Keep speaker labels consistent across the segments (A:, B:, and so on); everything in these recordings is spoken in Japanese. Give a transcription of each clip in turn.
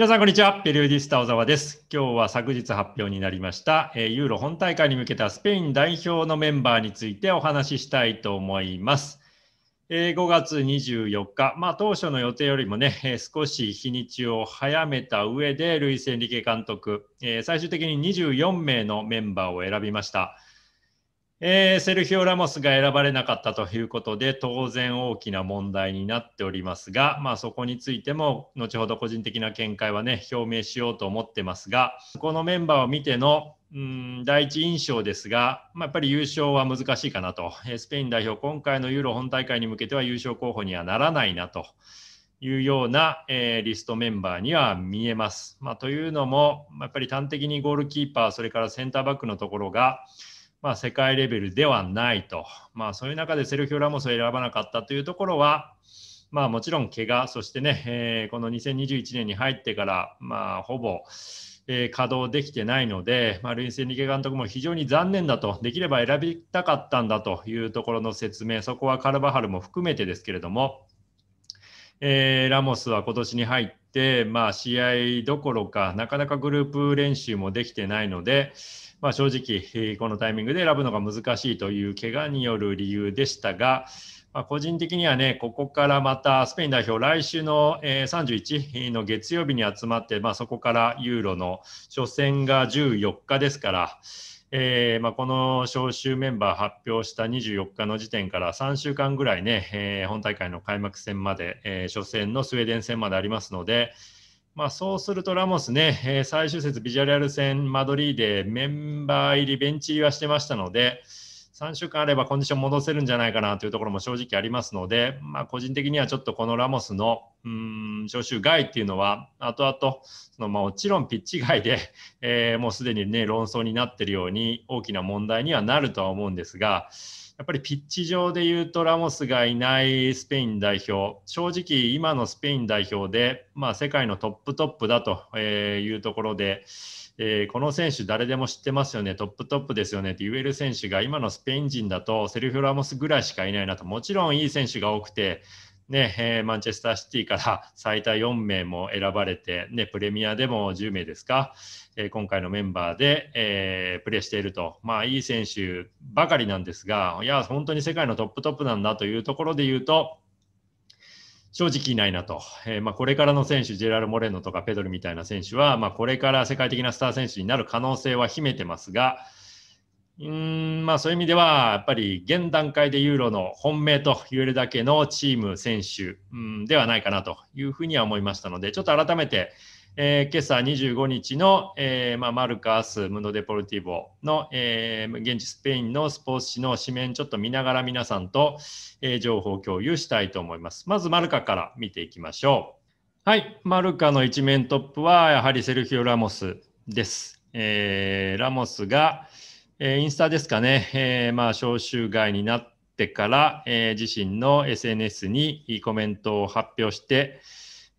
A: 皆さん、こんにちは。ペリオディスタ小沢です。今日は昨日発表になりました、えユーロ本大会に向けたスペイン代表のメンバーについてお話ししたいと思います。え5月24日、まあ、当初の予定よりもね、え少し日にちを早めた上で、ルイス・エンリケ監督、え最終的に24名のメンバーを選びました。えー、セルヒオ・ラモスが選ばれなかったということで当然大きな問題になっておりますが、まあ、そこについても後ほど個人的な見解はね表明しようと思ってますがこのメンバーを見てのうん第一印象ですが、まあ、やっぱり優勝は難しいかなと、えー、スペイン代表今回のユーロ本大会に向けては優勝候補にはならないなというような、えー、リストメンバーには見えます。まあ、というのもやっぱり端的にゴールキーパーそれからセンターバックのところがまあ、世界レベルではないと、まあ、そういう中でセルィオ・ラモスを選ばなかったというところは、まあ、もちろん怪我そしてね、えー、この2021年に入ってから、まあ、ほぼ、えー、稼働できてないので、まあ、ルイス・エンリケ監督も非常に残念だと、できれば選びたかったんだというところの説明、そこはカルバハルも含めてですけれども、えー、ラモスは今年に入って、まあ、試合どころかなかなかグループ練習もできてないので、まあ、正直、このタイミングで選ぶのが難しいという怪我による理由でしたが、まあ、個人的にはね、ここからまたスペイン代表、来週の31の月曜日に集まって、まあ、そこからユーロの初戦が14日ですから、えーまあ、この招集メンバー発表した24日の時点から3週間ぐらいね、えー、本大会の開幕戦まで、えー、初戦のスウェーデン戦までありますので、まあ、そうするとラモスね、えー、最終節ビジュアル戦マドリーでメンバー入りベンチ入りはしてましたので、3週間あればコンディション戻せるんじゃないかなというところも正直ありますので、まあ、個人的にはちょっとこのラモスのん招集外っていうのは後々その、まあ、もちろんピッチ外で、えー、もうすでにね論争になってるように大きな問題にはなるとは思うんですが。やっぱりピッチ上でいうとラモスがいないスペイン代表、正直今のスペイン代表で、まあ、世界のトップトップだというところで、えー、この選手誰でも知ってますよね、トップトップですよねって言える選手が今のスペイン人だとセルフィラモスぐらいしかいないなと、もちろんいい選手が多くて、ねえー、マンチェスターシティから 最多4名も選ばれて、ね、プレミアでも10名ですか、えー、今回のメンバーで、えー、プレーしていると、まあ、いい選手ばかりなんですが、いや、本当に世界のトップトップなんだというところで言うと、正直いないなと、えー、まあ、これからの選手、ジェラル・モレノとかペドルみたいな選手は、まあ、これから世界的なスター選手になる可能性は秘めてますが、うんまあ、そういう意味では、やっぱり現段階でユーロの本命と言えるだけのチーム、選手、うん、ではないかなというふうには思いましたので、ちょっと改めて、えー、今朝25日の、えーまあ、マルカアス・ムド・デポルティボの、えー、現地スペインのスポーツ紙の紙面ちょっと見ながら皆さんと、えー、情報共有したいと思います。まずマルカから見ていきましょう。はい、マルカの一面トップはやはりセルヒオ・ラモスです。えー、ラモスが、えー、インスタですかね、えーまあ、招集外になってから、えー、自身の SNS にコメントを発表して、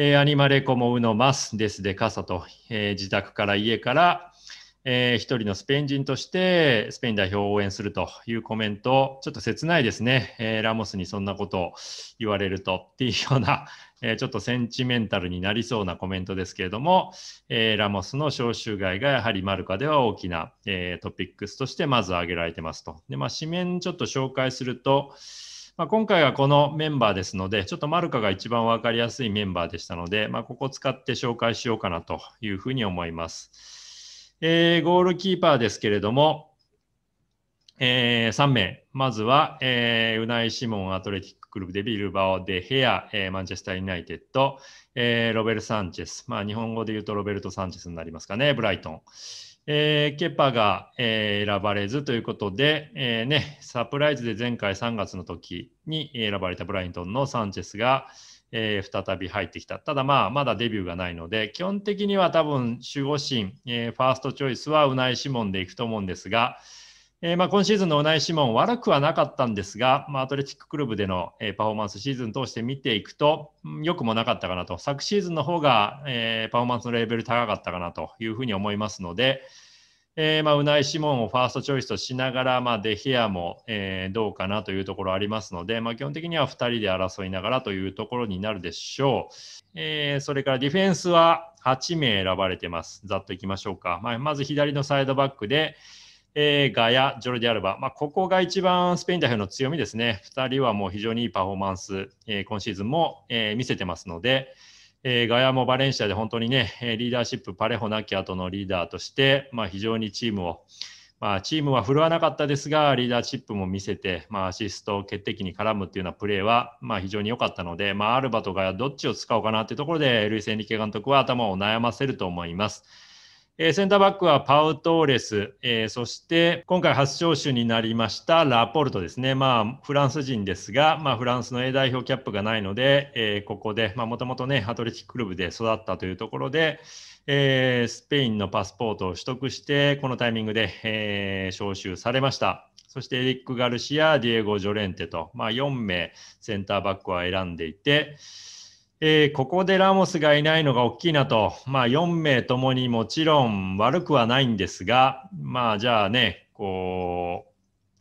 A: えー、アニマレコモウのマスですでカサと、えー、自宅から家から、えー、一人のスペイン人としてスペイン代表を応援するというコメント、ちょっと切ないですね、えー、ラモスにそんなことを言われるとっていうような、えー、ちょっとセンチメンタルになりそうなコメントですけれども、えー、ラモスの招集外がやはりマルカでは大きな、えー、トピックスとしてまず挙げられてますと。でまあ、紙面ちょっと紹介すると、まあ、今回はこのメンバーですので、ちょっとマルカが一番分かりやすいメンバーでしたので、まあ、ここ使って紹介しようかなというふうに思います。えー、ゴールキーパーですけれども、えー、3名。まずは、えー、ウナイ・シモン、アトレティッククルーデビルバオ・デ・ヘア、えー、マンチェスター・ユナイテッド、えー、ロベル・サンチェス、まあ、日本語で言うとロベルト・サンチェスになりますかね、ブライトン。えー、ケパが、えー、選ばれずということで、えー、ね、サプライズで前回3月の時に選ばれたブライントンのサンチェスが、えー、再び入ってきた。ただまあ、まだデビューがないので、基本的には多分守護神、えー、ファーストチョイスはうないシモンでいくと思うんですが、えー、まあ、今シーズンのオナイ・シモン、悪くはなかったんですが、まあ、アトレティッククルーブでの、えー、パフォーマンス、シーズン通して見ていくと、よくもなかったかなと、昨シーズンの方が、えー、パフォーマンスのレベル高かったかなというふうに思いますので、えまあ、ウナイ・シモンをファーストチョイスとしながら、まあ、デヘアも、えどうかなというところありますので、まあ、基本的には2人で争いながらというところになるでしょう。えそれからディフェンスは8名選ばれてます。ざっといきましょうか。まあ、まず左のサイドバックで、えー、ガヤ、ジョルディアルバ、まあ、ここが一番スペイン代表の強みですね、2人はもう非常にいいパフォーマンス、えー、今シーズンも、えー、見せてますので、えガヤもバレンシアで本当にね、リーダーシップ、パレホなきとのリーダーとして、まあ、非常にチームを、まあ、チームは振るわなかったですが、リーダーシップも見せて、まあ、アシスト、決定機に絡むっていうようなプレーは、まあ、非常に良かったので、まあ、アルバとガヤ、どっちを使おうかなっていうところで、ルイス・エンリケ監督は頭を悩ませると思います。えー、センターバックはパウトーレス、えー、そして今回初招集になりましたラポルトですね、まあ、フランス人ですが、まあ、フランスの A 代表キャップがないので、えー、ここでもともとねアトレティッククルブで育ったというところで、えスペインのパスポートを取得してこのタイミングで、え招集されました。そしてエリック・ガルシア、ディエゴ・ジョレンテと、まあ、4名センターバックは選んでいて、えー、ここでラモスがいないのが大きいなと、まあ、4名ともにもちろん悪くはないんですが、まあ、じゃあね、こ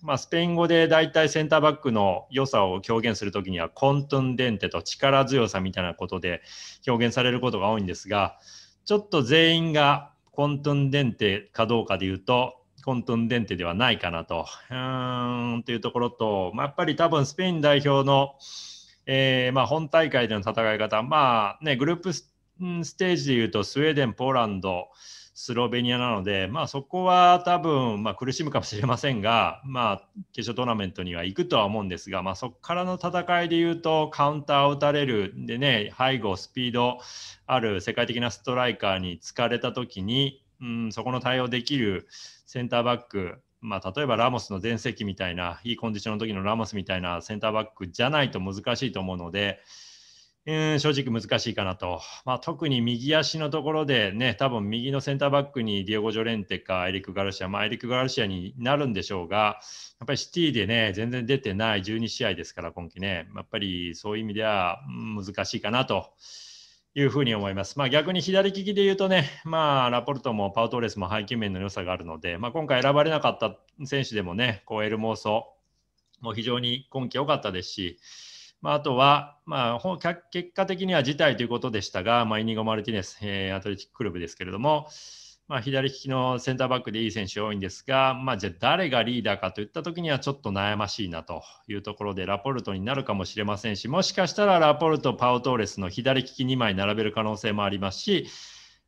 A: う、まあ、スペイン語で大体センターバックの良さを表現するときには、コントゥンデンテと力強さみたいなことで表現されることが多いんですが、ちょっと全員がコントゥンデンテかどうかでいうと、コントゥンデンテではないかなと、うんというところと、まあ、やっぱり多分スペイン代表のえー、まあ、本大会での戦い方、まあね、グループステージでいうとスウェーデン、ポーランド、スロベニアなので、まあ、そこは多分、まあ、苦しむかもしれませんが、まあ、決勝トーナメントには行くとは思うんですが、まあ、そこからの戦いでいうとカウンターを打たれるで、ね、背後、スピードある世界的なストライカーに突かれた時に、うん、そこの対応できるセンターバックまあ、例えばラモスの全盛期みたいな、いいコンディションの時のラモスみたいなセンターバックじゃないと難しいと思うので、うん正直難しいかなと、まあ、特に右足のところでね、多分右のセンターバックにディオゴ・ジョレンテかエリック・ガルシア、まあ、エリック・ガルシアになるんでしょうが、やっぱりシティでね、全然出てない12試合ですから、今季ね、やっぱりそういう意味では難しいかなと。いうふうに思います。まあ、逆に左利きで言うとね、まあ、ラポルトもパウトレスも背景面の良さがあるので、まあ、今回選ばれなかった選手でもね、こうエルモーソも非常に今季良かったですし、まあ、あとは、まあ、結果的には辞退ということでしたが、まあ、イニゴ・マルティネス、えー、アトレティッククルブですけれども、まあ、左利きのセンターバックでいい選手多いんですが、まあ、じゃあ誰がリーダーかといった時にはちょっと悩ましいなというところでラポルトになるかもしれませんしもしかしたらラポルト、パオトーレスの左利き2枚並べる可能性もありますし、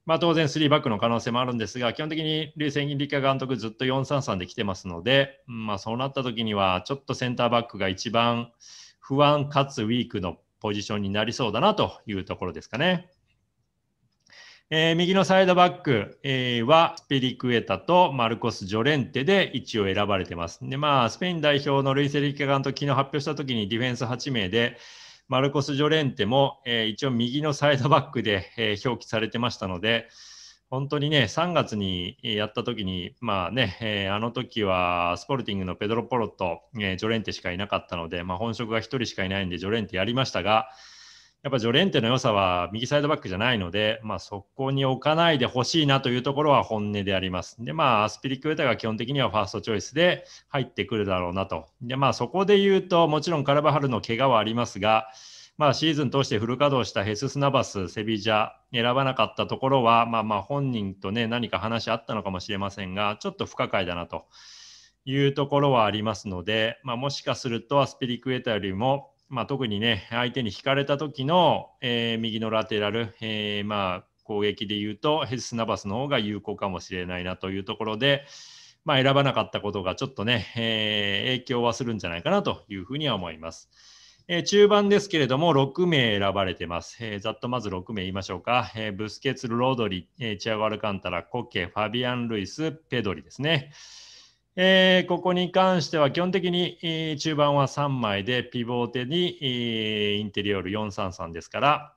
A: まあ、当然3バックの可能性もあるんですが基本的に流星リカ監督ずっと433で来てますので、まあ、そうなった時にはちょっとセンターバックが一番不安かつウィークのポジションになりそうだなというところですかね。えー、右のサイドバック、えー、はスペリクエタとマルコス・ジョレンテで位応を選ばれてます。で、まあ、スペイン代表のルイセ・リケ監督、昨日発表した時にディフェンス8名で、マルコス・ジョレンテも、えー、一応右のサイドバックで、え表記されてましたので、本当にね、3月にやった時に、まあね、えあの時はスポルティングのペドロ・ポロと、えジョレンテしかいなかったので、まあ、本職が1人しかいないんで、ジョレンテやりましたが、やっぱジョレンテの良さは右サイドバックじゃないので、まあ、そこに置かないでほしいなというところは本音であります。で、まあ、アスピリクエタが基本的にはファーストチョイスで入ってくるだろうなと。で、まあ、そこで言うと、もちろんカラバハルの怪我はありますが、まあ、シーズン通してフル稼働したヘス・スナバス、セビジャ、選ばなかったところは、まあまあ本人とね、何か話あったのかもしれませんが、ちょっと不可解だなというところはありますので、まあ、もしかするとアスピリクエタよりも、まあ、特にね、相手に引かれた時の、えー、右のラテラル、えー、まあ、攻撃で言うと、ヘス・ナバスの方が有効かもしれないなというところで、まあ、選ばなかったことがちょっとね、えー、影響はするんじゃないかなというふうには思います。えー、中盤ですけれども、6名選ばれてます。えー、ざっとまず6名言いましょうか。えブスケツ、ロドリ、えチアゴ・アルカンタラ、コケ、ファビアン・ルイス、ペドリですね。えー、ここに関しては基本的に、えー、中盤は3枚でピボーテに、えー、インテリオール433ですから、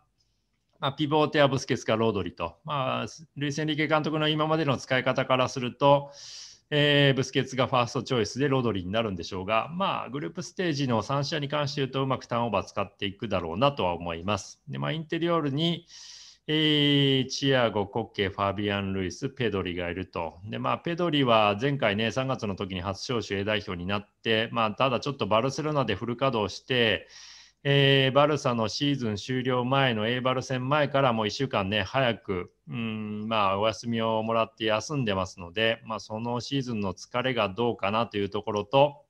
A: まあ、ピボーテはブスケツかロードリと、まあ、ルイセンリケ監督の今までの使い方からすると、えー、ブスケツがファーストチョイスでロードリになるんでしょうが、まあ、グループステージの3試合に関して言うとうまくターンオーバー使っていくだろうなとは思います。でまあ、インテリオールにえー、チアゴ、コッケ、ファビアン・ルイス、ペドリがいると。で、まあ、ペドリは前回ね、3月の時に初招集 A 代表になって、まあ、ただちょっとバルセロナでフル稼働して、えー、バルサのシーズン終了前の A バル戦前からもう1週間ね、早く、うんまあ、お休みをもらって休んでますので、まあ、そのシーズンの疲れがどうかなというところと、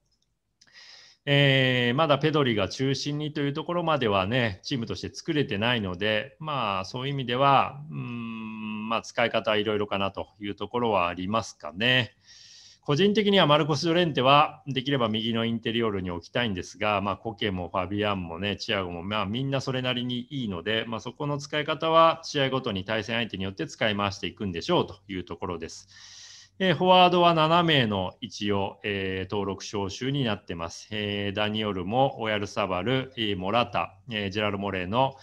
A: えー、まだペドリが中心にというところまではね、チームとして作れてないので、まあそういう意味では、うん、まあ、使い方はいろいろかなというところはありますかね。個人的にはマルコス・ドレンテはできれば右のインテリオールに置きたいんですが、まあ、コケもファビアンもね、チアゴも、まあ、みんなそれなりにいいので、まあ、そこの使い方は試合ごとに対戦相手によって使い回していくんでしょうというところです。えフォワードは7名の一応、えー、登録招集になってます。えー、ダニオルもオヤルサバル、えー、モラタ、えジェラル・モレーノ、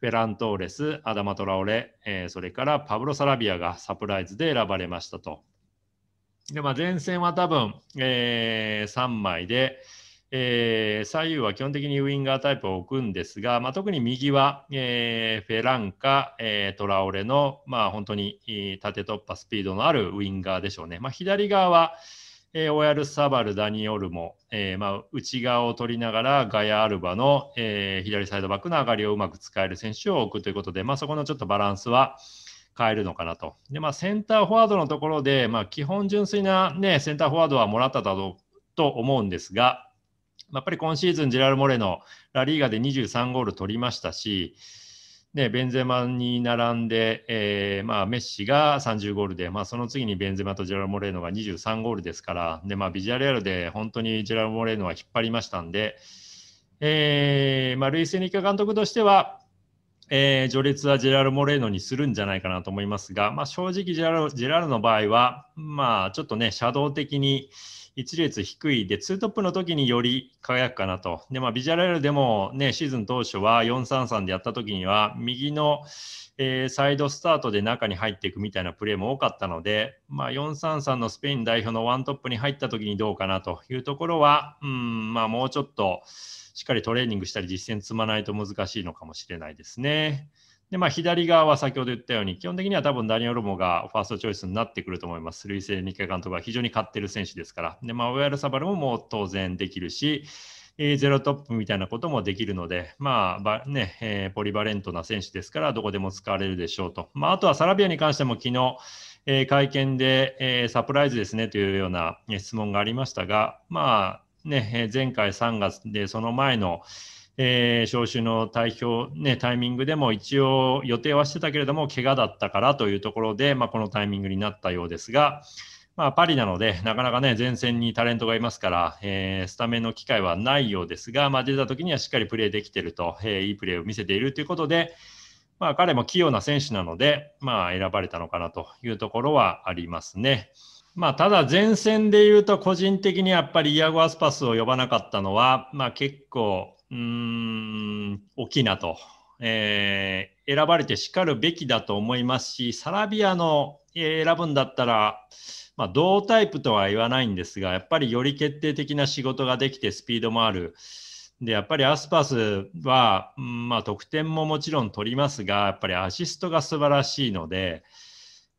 A: フェラントーレス、アダマトラオレ、えそれからパブロ・サラビアがサプライズで選ばれましたと。でまあ、前線は多分、え3枚で、えー、左右は基本的にウィンガータイプを置くんですが、まあ、特に右は、えー、フェランカ、えー、トラオレの、まあ、本当に、え縦突破スピードのあるウィンガーでしょうね。まあ、左側は、えオヤル・サバル、ダニオルも、えま内側を取りながらガヤ・アルバの、え左サイドバックの上がりをうまく使える選手を置くということで、まそこのちょっとバランスは、変えるのかなと。で、まあ、センターフォワードのところで、ま基本純粋な、ね、センターフォワードはもらっただろうと思うんですが、やっぱり今シーズン、ジェラル・モレのラリーガで23ゴール取りましたし、ね、ベンゼマに並んで、えーまあ、メッシが30ゴールで、まあ、その次にベンゼマとジェラル・モレーノが23ゴールですからで、まあ、ビジュアルアルで本当にジェラル・モレーノは引っ張りましたんで、えーまあ、ルイス・エニカ監督としては、えー、序列はジェラル・モレーノにするんじゃないかなと思いますが、まあ、正直ジェラル、ジェラルの場合は、まあ、ちょっとね、シャドウ的に1列低いで、2トップの時により輝くかなと。で、まあ、ビジュアルでもね、シーズン当初は433でやった時には、右の、えー、サイドスタートで中に入っていくみたいなプレーも多かったので、まあ、433のスペイン代表のワントップに入った時にどうかなというところは、うん、まあ、もうちょっとしっかりトレーニングしたり実践積まないと難しいのかもしれないですね。で、まあ、左側は先ほど言ったように、基本的には多分ダニオロモがファーストチョイスになってくると思います。ルイセ・ニカ監督は非常に勝ってる選手ですから。で、まあ、オヤルサバルももう当然できるし、えー、ゼロトップみたいなこともできるので、まあねえー、ポリバレントな選手ですから、どこでも使われるでしょうと。まあ、あとはサラビアに関しても昨日、えー、会見で、えサプライズですねというような質問がありましたが、まあね、前回3月でその前の、えー、招集の代表、ね、タイミングでも一応予定はしてたけれども、怪我だったからというところで、まあ、このタイミングになったようですが、まあ、パリなので、なかなかね、前線にタレントがいますから、えー、スタメンの機会はないようですが、まあ、出た時にはしっかりプレーできてると、えー、いいプレーを見せているということで、まあ、彼も器用な選手なので、まあ、選ばれたのかなというところはありますね。まあ、ただ前線でいうと個人的にやっぱりイアゴ・アスパスを呼ばなかったのは、まあ、結構うーん、大きいなと、えー、選ばれてしかるべきだと思いますし、サラビアの選ぶんだったら、まあ、同タイプとは言わないんですが、やっぱりより決定的な仕事ができて、スピードもある。で、やっぱりアスパスは、まあ、得点ももちろん取りますが、やっぱりアシストが素晴らしいので、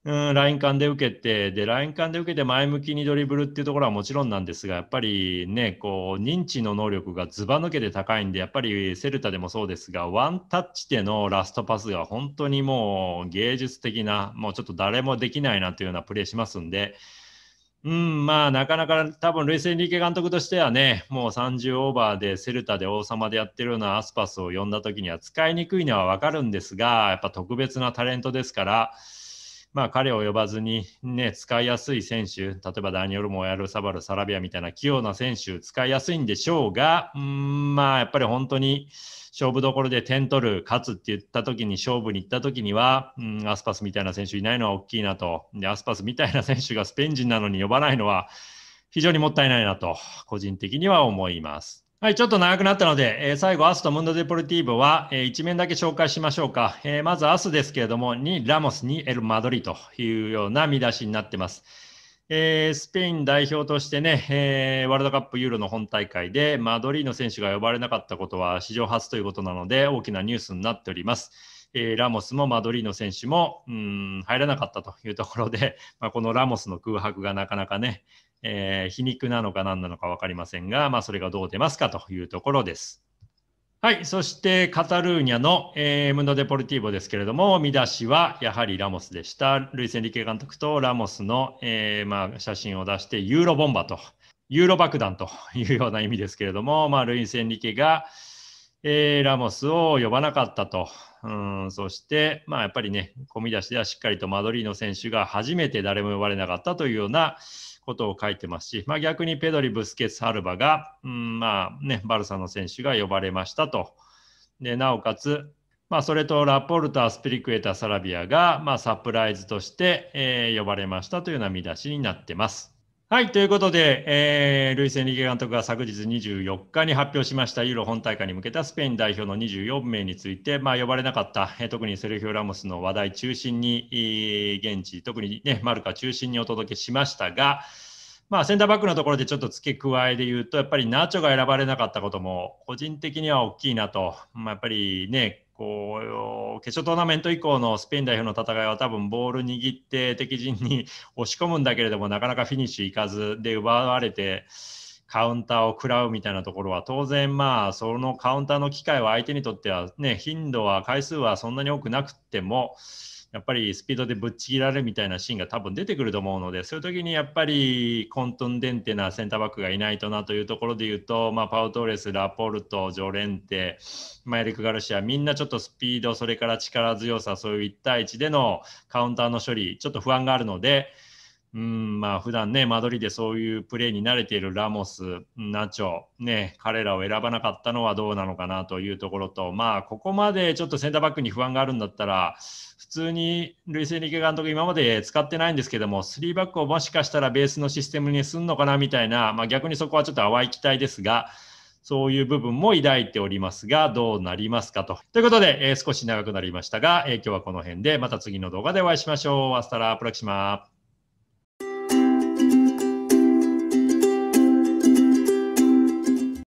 A: うん、ライン間で受けて、で、ライン間で受けて前向きにドリブルっていうところはもちろんなんですが、やっぱりね、こう、認知の能力がずば抜けて高いんで、やっぱりセルタでもそうですが、ワンタッチでのラストパスが本当にもう芸術的な、もうちょっと誰もできないなというようなプレーしますんで、うん、まあ、なかなか多分、ルイス・エンリケ監督としてはね、もう30オーバーでセルタで王様でやってるようなアスパスを呼んだ時には使いにくいのはわかるんですが、やっぱ特別なタレントですから、まあ、彼を呼ばずに、ね、使いやすい選手、例えばダニエル・モヤル・サバル、サラビアみたいな器用な選手、使いやすいんでしょうが、うんまあ、やっぱり本当に勝負どころで点取る、勝つって言った時に、勝負に行った時には、うん、アスパスみたいな選手いないのは大きいなと、でアスパスみたいな選手がスペイン人なのに呼ばないのは、非常にもったいないなと、個人的には思います。はい、ちょっと長くなったので、えー、最後、アスとムンド・デポルティーブは、えー、一面だけ紹介しましょうか。えー、まず、アスですけれども、にラモスにエル・マドリというような見出しになってます。えー、スペイン代表としてね、えー、ワールドカップユーロの本大会でマドリーの選手が呼ばれなかったことは史上初ということなので大きなニュースになっております。えー、ラモスもマドリーの選手もうん入らなかったというところで、まあ、このラモスの空白がなかなかね、えー、皮肉なのか何なのか分かりませんが、まあ、それがどう出ますかというところです。はい、そしてカタルーニャの、えー、ムンド・デポルティーボですけれども、見出しはやはりラモスでした。ルイセンリケ監督とラモスの、えー、まあ、写真を出して、ユーロボンバと、ユーロ爆弾というような意味ですけれども、まあ、ルイセンリケが、えー、ラモスを呼ばなかったと、うんそして、まあ、やっぱりね、込み出しではしっかりとマドリーの選手が初めて誰も呼ばれなかったというような、ことを書いてますし、まあ、逆にペドリ、ブスケツ、ハルバが、うんまあね、バルサの選手が呼ばれましたと。でなおかつ、まあ、それとラポルタ、スピリクエタ、サラビアが、まあ、サプライズとして、えー、呼ばれましたというような見出しになってます。はい、ということで、えー、ルイス・エンリケ監督が昨日24日に発表しましたユーロ本大会に向けたスペイン代表の24名について、まあ、呼ばれなかった、えー、特にセルヒオ・ラモスの話題中心に、えー、現地、特に、ね、マルカ中心にお届けしましたが、まあ、センターバックのところでちょっと付け加えで言うと、やっぱりナチョが選ばれなかったことも、個人的には大きいなと、まあ、やっぱりね、こう決勝トーナメント以降のスペイン代表の戦いは多分ボール握って敵陣に押し込むんだけれどもなかなかフィニッシュいかずで奪われてカウンターを食らうみたいなところは当然まあそのカウンターの機会は相手にとってはね頻度は回数はそんなに多くなくてもやっぱりスピードでぶっちぎられるみたいなシーンが多分出てくると思うのでそういう時にやっぱりコントンデンテなセンターバックがいないとなというところで言うと、まあ、パウトーレス、ラポルト、ジョレンテ、マエリク・ガルシアみんなちょっとスピードそれから力強さそういう1対1でのカウンターの処理ちょっと不安があるので。うんまあ普段ね、マドリでそういうプレーに慣れているラモス、ナチョ、ね、彼らを選ばなかったのはどうなのかなというところと、まあ、ここまでちょっとセンターバックに不安があるんだったら、普通にルイス・エリケ監督、今まで使ってないんですけども、3バックをもしかしたらベースのシステムにすんのかなみたいな、まあ、逆にそこはちょっと淡い期待ですが、そういう部分も抱いておりますが、どうなりますかと。ということで、えー、少し長くなりましたが、えー、今日はこの辺で、また次の動画でお会いしましょう。アスタラプラキシマ。